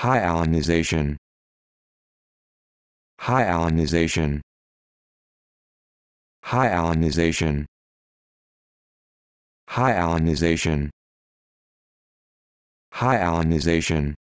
High ionization. High ionization. High ionization. High ionization. High ionization.